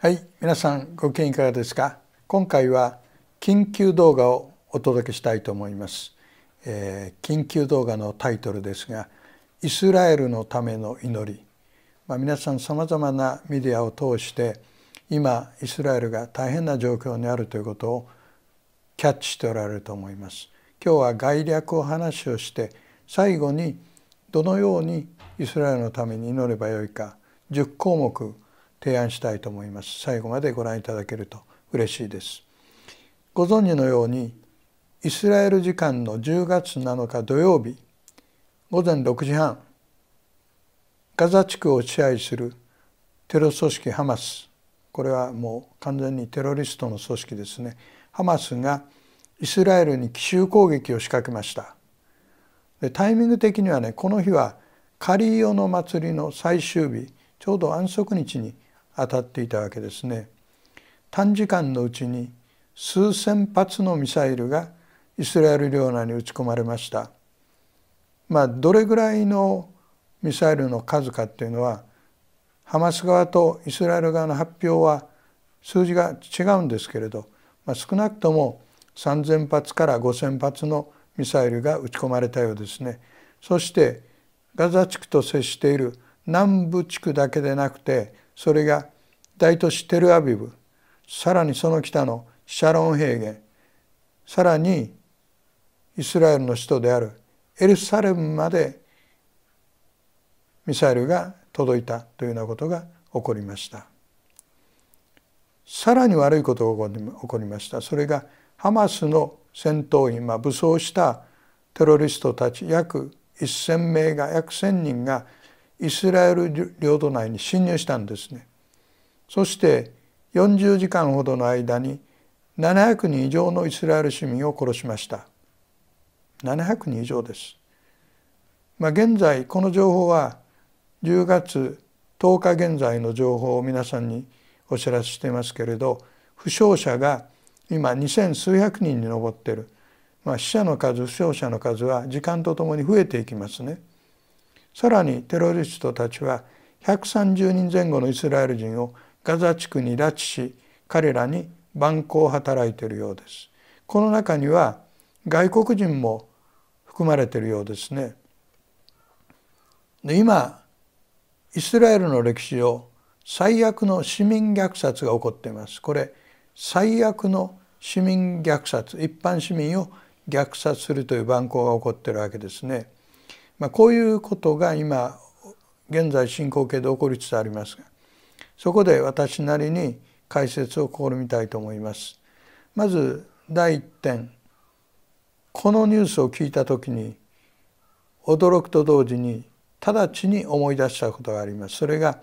はい、皆さんご機嫌いかがですか今回は緊急動画をお届けしたいと思います、えー、緊急動画のタイトルですがイスラエルのための祈りまあ、皆さん様々なメディアを通して今イスラエルが大変な状況にあるということをキャッチしておられると思います今日は概略を話をして最後にどのようにイスラエルのために祈ればよいか10項目提案したいと思います最後までご覧いただけると嬉しいですご存知のようにイスラエル時間の10月7日土曜日午前6時半ガザ地区を支配するテロ組織ハマスこれはもう完全にテロリストの組織ですねハマスがイスラエルに奇襲攻撃を仕掛けましたでタイミング的にはねこの日はカリーヨの祭りの最終日ちょうど安息日に当たっていたわけですね。短時間のうちに数千発のミサイルがイスラエル領内に撃ち込まれました。まあ、どれぐらいのミサイルの数かっていうのはハマス側とイスラエル側の発表は数字が違うんですけれど、まあ、少なくとも3,000発から5,000発のミサイルが撃ち込まれたようですね。そしてガザ地区と接している南部地区だけでなくてそれが大都市テルアビブさらにその北のシャロン平原さらにイスラエルの首都であるエルサレムまでミサイルが届いたというようなことが起こりましたさらに悪いことが起こりましたそれがハマスの戦闘員、まあ、武装したテロリストたち約1,000名が約1,000人がイスラエル領土内に侵入したんですねそして40時間ほどの間に700人以上のイスラエル市民を殺しました700人以上です、まあ、現在この情報は10月10日現在の情報を皆さんにお知らせしていますけれど負傷者が今2,000数百人に上っている、まあ、死者の数負傷者の数は時間とともに増えていきますね。さらにテロリストたちは130人前後のイスラエル人をガザ地区に拉致し彼らに蛮行を働いているようですこの中には外国人も含まれているようですねで今イスラエルの歴史を最悪の市民虐殺が起こっていますこれ最悪の市民虐殺一般市民を虐殺するという蛮行が起こっているわけですね、まあ、こういうことが今現在進行形で起こりつつありますがそこで私なりに解説を試みたいと思います。まず第一点このニュースを聞いた時に驚くと同時に直ちに思い出したことがあります。それが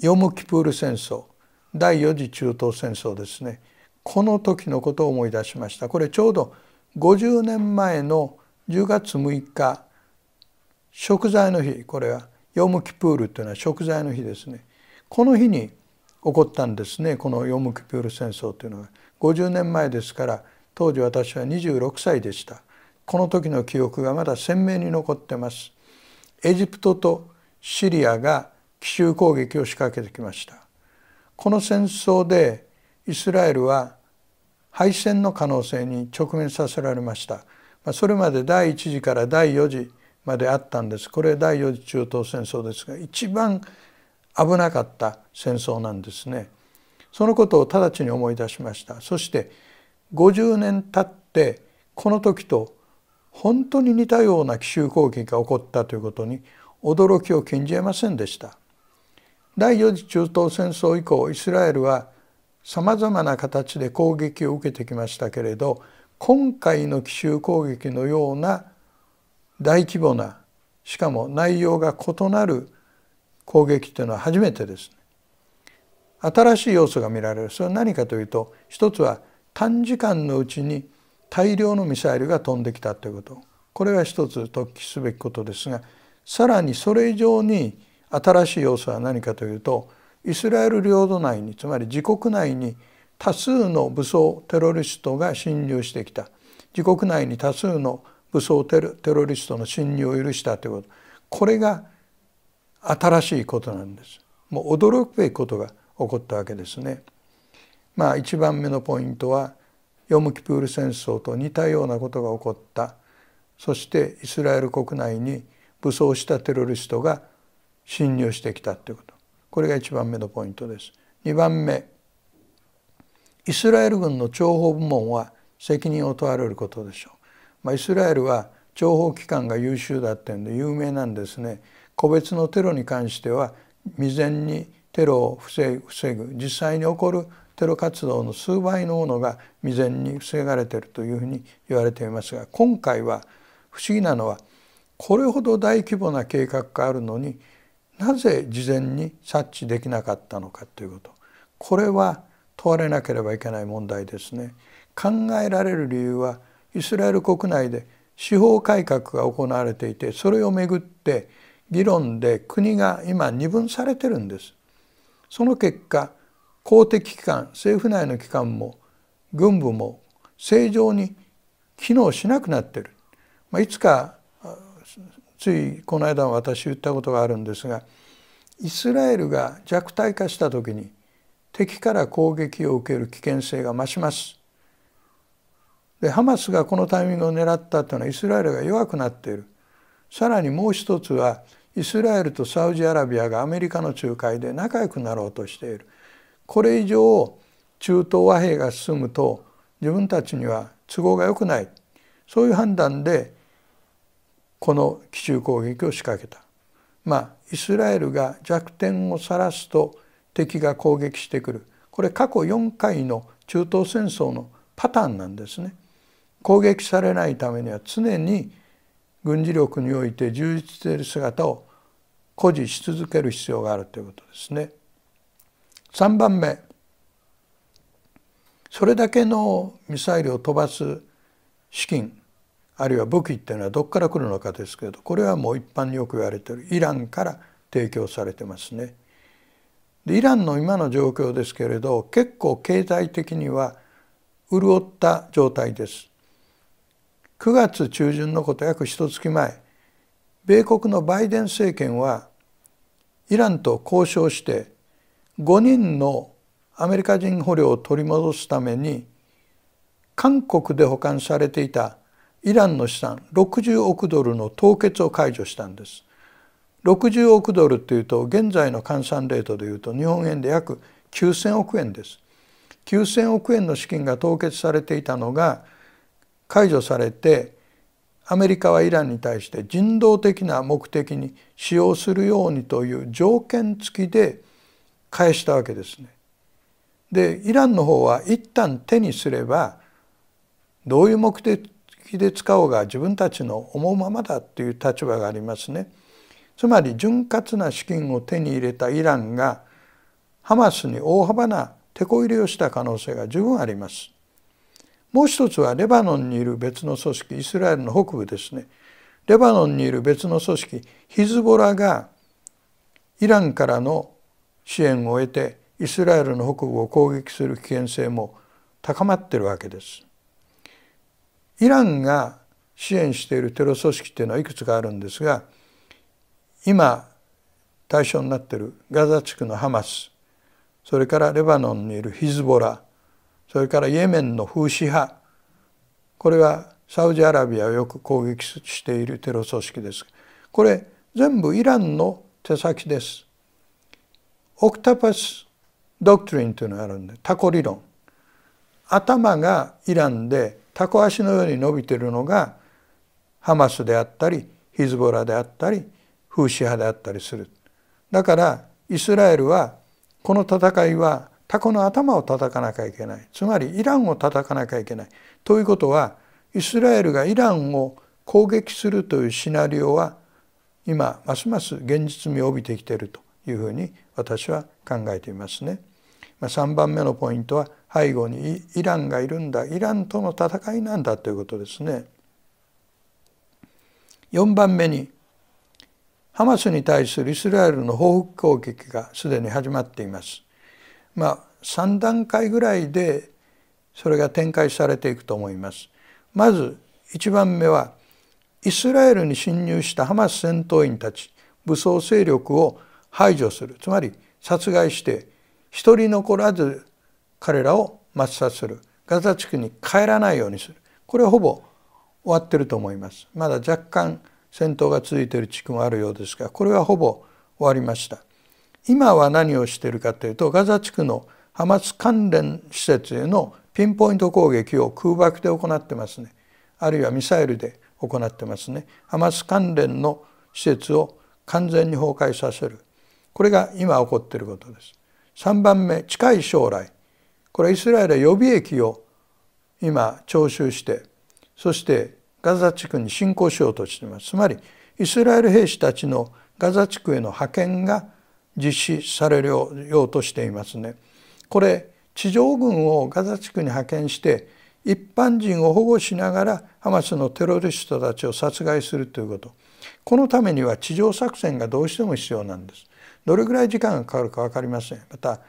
ヨムキプール戦争第4次中東戦争ですねこの時のことを思い出しましたこれちょうど50年前の10月6日食材の日これはヨムキプールというのは食材の日ですねこの日に起こったんですねこのヨムクピュール戦争というのは50年前ですから当時私は26歳でしたこの時の記憶がまだ鮮明に残ってますエジプトとシリアが奇襲攻撃を仕掛けてきましたこの戦争でイスラエルは敗戦の可能性に直面させられましたそれまで第1次から第4次まであったんですこれ第4次中東戦争ですが一番危なかった戦争なんですねそのことを直ちに思い出しましたそして50年経ってこの時と本当に似たような奇襲攻撃が起こったということに驚きを禁じえませんでした第4次中東戦争以降イスラエルはさまざまな形で攻撃を受けてきましたけれど今回の奇襲攻撃のような大規模なしかも内容が異なる攻撃というのは初めてですね新しい要素が見られるそれは何かというと一つは短時間のうちに大量のミサイルが飛んできたということこれが一つ突起すべきことですがさらにそれ以上に新しい要素は何かというとイスラエル領土内につまり自国内に多数の武装テロリストが侵入してきた自国内に多数の武装テロリストの侵入を許したということこれが新しいことなんです。もう驚くべきことが起こったわけですね。まあ一番目のポイントはヨムキプール戦争と似たようなことが起こったそしてイスラエル国内に武装したテロリストが侵入してきたということこれが一番目のポイントです。二番目イスラエル軍の諜報部門は責任を問われることでしょう。まあ、イスラエルは諜報機関が優秀だってんで有名なんですね。個別のテロに関しては未然にテロを防ぐ防ぐ実際に起こるテロ活動の数倍のものが未然に防がれているというふうに言われていますが今回は不思議なのはこれほど大規模な計画があるのになぜ事前に察知できなかったのかということこれは問われなければいけない問題ですね。考えられる理由はイスラエル国内で司法改革が行われていてそれをめぐって議論で国が今二分されてるんです。その結果公的機関政府内の機関も軍部も正常に機能しなくなってる、まあ、いつかついこの間私言ったことがあるんですがイスラエルが弱体化した時に敵から攻撃を受ける危険性が増します。でハマスがこのタイミングを狙ったというのはイスラエルが弱くなっている。さらにもう一つはイスラエルとサウジアラビアがアメリカの仲介で仲良くなろうとしているこれ以上中東和平が進むと自分たちには都合が良くないそういう判断でこの奇襲攻撃を仕掛けた。まあ、イスラエルが弱点を晒すと敵が攻撃してくるこれ過去4回の中東戦争のパターンなんですね。攻撃されないためには常に軍事力において充実している姿を誇示し続ける必要があるということですね。3番目それだけのミサイルを飛ばす資金あるいは武器っていうのはどこから来るのかですけれどこれはもう一般によく言われてるイランから提供されてますね。でイランの今の状況ですけれど結構経済的には潤った状態です。9月中旬のこと約1月前米国のバイデン政権はイランと交渉して5人のアメリカ人捕虜を取り戻すために韓国で保管されていたイランの資産60億ドルの凍結を解除したんです。60億ドルというと現在の換算レートでいうと日本円で約9,000億円です。9,000億円の資金が凍結されていたのが解除されてアメリカはイランに対して人道的な目的に使用するようにという条件付きで返したわけですね。でイランの方は一旦手にすればどういう目的で使おうが自分たちの思うままだという立場がありますね。つまり潤滑な資金を手に入れたイランがハマスに大幅な手こ入れをした可能性が十分あります。もう一つはレバノンにいる別の組織イスラエルの北部ですねレバノンにいる別の組織ヒズボラがイランからの支援を得てイスラエルの北部を攻撃する危険性も高まってるわけです。イランが支援しているテロ組織っていうのはいくつかあるんですが今対象になっているガザ地区のハマスそれからレバノンにいるヒズボラそれからイエメンの風刺派これはサウジアラビアをよく攻撃しているテロ組織ですこれ全部イランの手先です。オクタパス・ドクトリンというのがあるんでタコ理論頭がイランでタコ足のように伸びているのがハマスであったりヒズボラであったりフーシ派であったりするだからイスラエルはこの戦いはタコの頭を叩かなきゃいけないつまりイランを叩かなきゃいけないということはイスラエルがイランを攻撃するというシナリオは今ますます現実味を帯びてきているというふうに私は考えていますね。まあ、3番目のポイントは背後にイランがいるんだイランとの戦いなんだということですね。4番目にハマスに対するイスラエルの報復攻撃がすでに始まっています。まあ、3段階ぐらいでそれが展開されていくと思います。まず1番目はイスラエルに侵入したハマス戦闘員たち武装勢力を排除するつまり殺害して一人残らず彼らを抹殺するガザ地区に帰らないようにするこれはほぼ終わってると思いますまだ若干戦闘が続いている地区もあるようですがこれはほぼ終わりました今は何をしているかというとガザ地区のハマス関連施設へのピンポイント攻撃を空爆で行ってますねあるいはミサイルで行ってますねハマス関連の施設を完全に崩壊させるこれが今起こっていることです3番目近い将来これはイスラエルは予備役を今徴収してそしてガザ地区に侵攻しようとしていますつまりイスラエル兵士たちのガザ地区への派遣が実施されるようとしていますね。これ地上軍をガザ地区に派遣して一般人を保護しながらハマスのテロリストたちを殺害するということこのためには地上作戦がどうしても必要なんです。どれぐらい時間がかかるか分かりません。また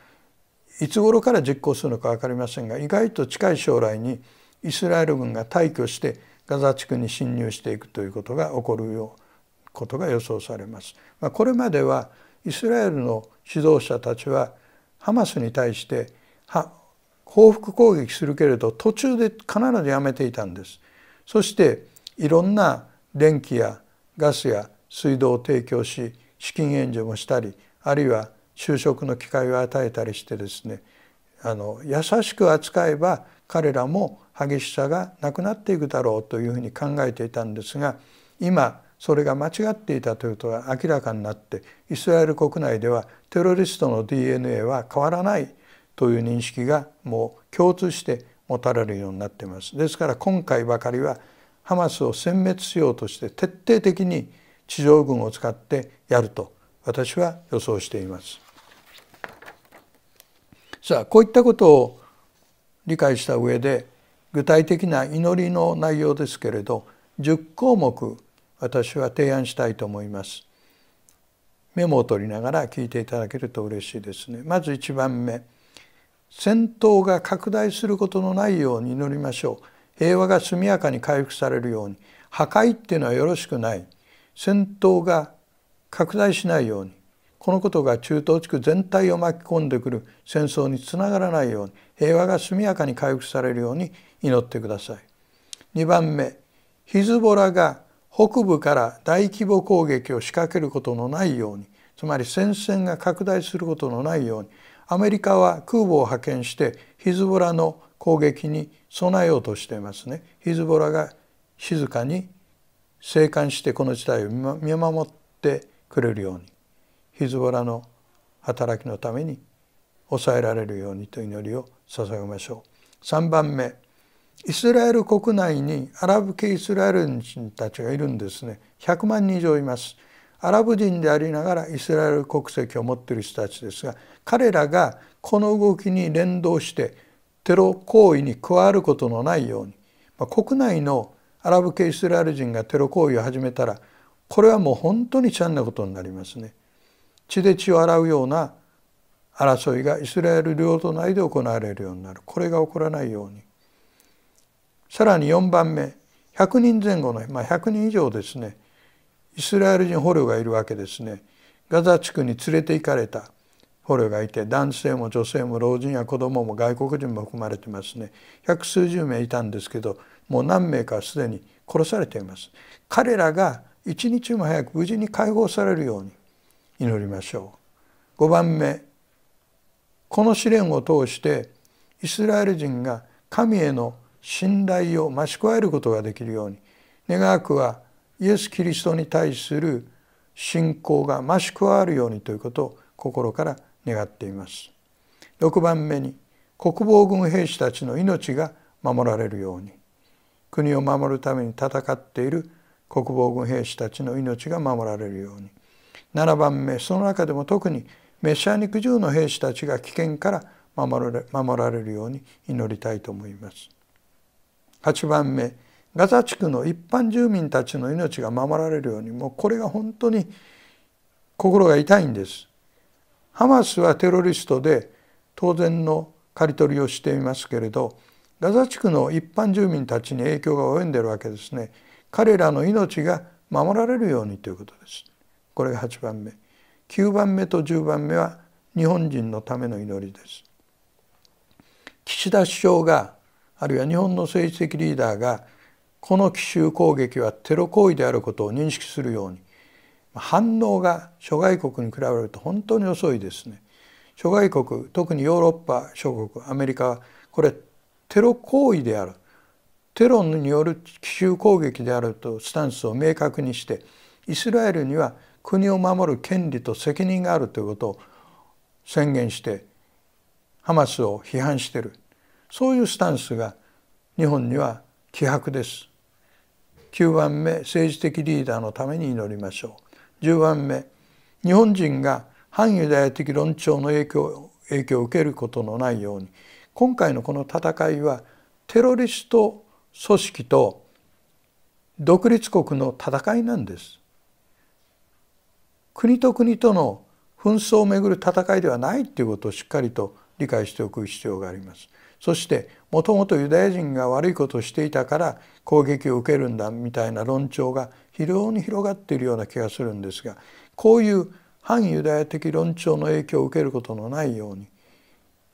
いつ頃から実行するのか分かりませんが意外と近い将来にイスラエル軍が退去してガザ地区に侵入していくということが起こるようことが予想されます。まあ、これまではイスラエルの指導者たちはハマスに対して報復攻撃するけれど途中で必ずやめていたんです。そしていろんな電気やガスや水道を提供し資金援助もしたりあるいは就職の機会を与えたりしてですねあの優しく扱えば彼らも激しさがなくなっていくだろうというふうに考えていたんですが今それが間違っていたということが明らかになってイスラエル国内ではテロリストの DNA は変わらないという認識がもう共通して持たれるようになっています。ですから今回ばかりはハマスを殲滅しようとして徹底的に地上軍を使ってやると私は予想しています。さあこういったことを理解した上で具体的な祈りの内容ですけれど10項目私は提案したいと思いますメモを取りながら聞いていただけると嬉しいですねまず1番目戦闘が拡大することのないように祈りましょう平和が速やかに回復されるように破壊っていうのはよろしくない戦闘が拡大しないようにこのことが中東地区全体を巻き込んでくる戦争につながらないように平和が速やかに回復されるように祈ってください。2番目ヒズボラが北部から大規模攻撃を仕掛けることのないようにつまり戦線が拡大することのないようにアメリカは空母を派遣してヒズボラの攻撃に備えようとしていますね。ヒズボラが静かに静観してこの事態を見守ってくれるようにヒズボラの働きのために抑えられるようにと祈りを捧げましょう。3番目イスラエル国内にアラブ系イスラエル人たちがいるんですね100万人以上いますアラブ人でありながらイスラエル国籍を持っている人たちですが彼らがこの動きに連動してテロ行為に加わることのないように、まあ、国内のアラブ系イスラエル人がテロ行為を始めたらこれはもう本当に悲惨なことになりますね。血で血を洗うような争いがイスラエル領土内で行われるようになるこれが起こらないようにさらに4番目100人前後の、まあ、100人以上ですねイスラエル人捕虜がいるわけですねガザ地区に連れて行かれた捕虜がいて男性も女性も老人や子どもも外国人も含まれてますね百数十名いたんですけどもう何名かすでに殺されています彼らが一日も早く無事に解放されるように祈りましょう5番目この試練を通してイスラエル人が神への信頼を増し加えることができるように願わくはイエス・キリストに対する信仰が増し加わるようにということを心から願っています。6番目に国防軍兵士たちの命が守られるように国を守るために戦っている国防軍兵士たちの命が守られるように7番目その中でも特にメシアニク銃の兵士たちが危険から守られるように祈りたいと思います。8番目ガザ地区の一般住民たちの命が守られるようにもうこれが本当に心が痛いんです。ハマスはテロリストで当然の刈り取りをしていますけれどガザ地区の一般住民たちに影響が及んでいるわけですね。彼らの命が守られるようにということです。これが8番目。9番目と10番目は日本人のための祈りです。岸田首相があるいは日本の政治的リーダーがこの奇襲攻撃はテロ行為であることを認識するように反応が諸外国に比べると本当に遅いですね。諸外国特にヨーロッパ諸国アメリカはこれテロ行為であるテロによる奇襲攻撃であるとスタンスを明確にしてイスラエルには国を守る権利と責任があるということを宣言してハマスを批判してるそういうスタンスが日本には希薄です。9番目政治的リーダーのために祈りましょう。10番目日本人が反ユダヤ的論調の影響影響を受けることのないように今回のこの戦いはテロリスト組織と独立国の戦いなんです。国と国との紛争をめぐる戦いではないということをしっかりと理解しておく必要があります。そしてもともとユダヤ人が悪いことをしていたから攻撃を受けるんだみたいな論調が非常に広がっているような気がするんですがこういう反ユダヤ的論調の影響を受けることのないように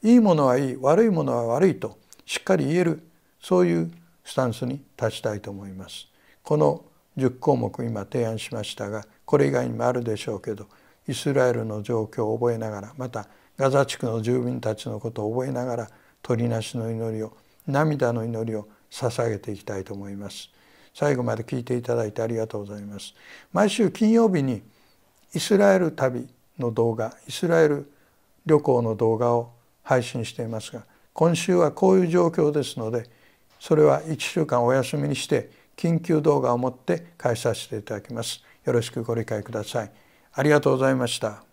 いいものはいい悪いものは悪いとしっかり言えるそういうスタンスに立ちたいと思います。この10項目今提案しましたがこれ以外にもあるでしょうけどイスラエルの状況を覚えながらまたガザ地区の住民たちのことを覚えながら鳥なしの祈りを涙の祈りを捧げていきたいと思います最後まで聞いていただいてありがとうございます毎週金曜日にイスラエル旅の動画イスラエル旅行の動画を配信していますが今週はこういう状況ですのでそれは1週間お休みにして緊急動画を持って返させていただきますよろしくご理解くださいありがとうございました